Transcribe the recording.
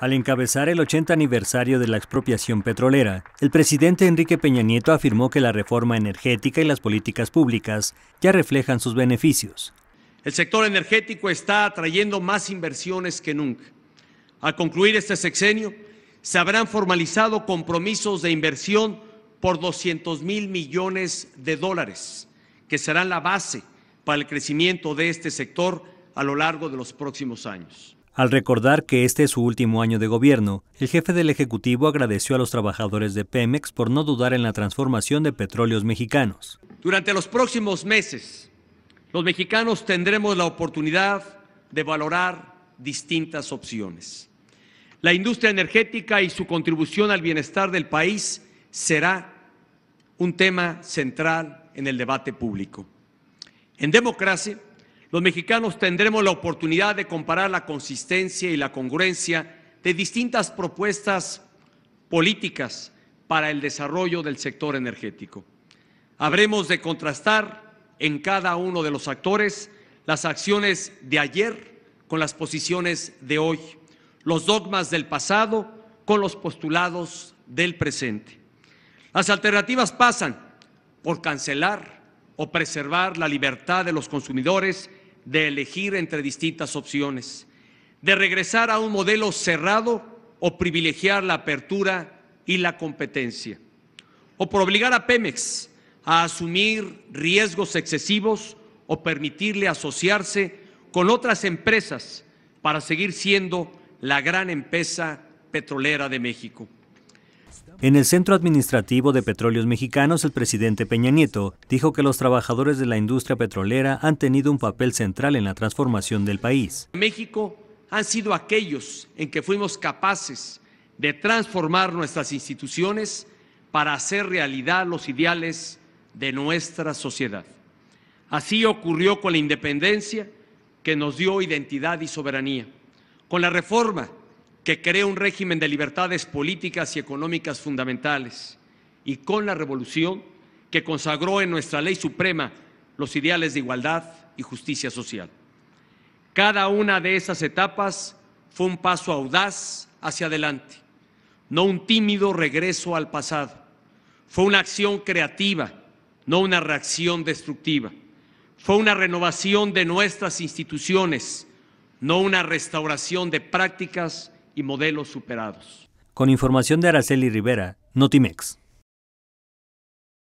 Al encabezar el 80 aniversario de la expropiación petrolera, el presidente Enrique Peña Nieto afirmó que la reforma energética y las políticas públicas ya reflejan sus beneficios. El sector energético está atrayendo más inversiones que nunca. Al concluir este sexenio, se habrán formalizado compromisos de inversión por 200 mil millones de dólares, que serán la base para el crecimiento de este sector a lo largo de los próximos años. Al recordar que este es su último año de gobierno, el jefe del Ejecutivo agradeció a los trabajadores de Pemex por no dudar en la transformación de petróleos mexicanos. Durante los próximos meses, los mexicanos tendremos la oportunidad de valorar distintas opciones. La industria energética y su contribución al bienestar del país será un tema central en el debate público. En democracia, los mexicanos tendremos la oportunidad de comparar la consistencia y la congruencia de distintas propuestas políticas para el desarrollo del sector energético. Habremos de contrastar en cada uno de los actores las acciones de ayer con las posiciones de hoy, los dogmas del pasado con los postulados del presente. Las alternativas pasan por cancelar o preservar la libertad de los consumidores de elegir entre distintas opciones, de regresar a un modelo cerrado o privilegiar la apertura y la competencia, o por obligar a Pemex a asumir riesgos excesivos o permitirle asociarse con otras empresas para seguir siendo la gran empresa petrolera de México. En el Centro Administrativo de Petróleos Mexicanos, el presidente Peña Nieto dijo que los trabajadores de la industria petrolera han tenido un papel central en la transformación del país. México han sido aquellos en que fuimos capaces de transformar nuestras instituciones para hacer realidad los ideales de nuestra sociedad. Así ocurrió con la independencia que nos dio identidad y soberanía, con la reforma que crea un régimen de libertades políticas y económicas fundamentales, y con la revolución que consagró en nuestra ley suprema los ideales de igualdad y justicia social. Cada una de esas etapas fue un paso audaz hacia adelante, no un tímido regreso al pasado. Fue una acción creativa, no una reacción destructiva. Fue una renovación de nuestras instituciones, no una restauración de prácticas y modelos superados. Con información de Araceli Rivera, Notimex.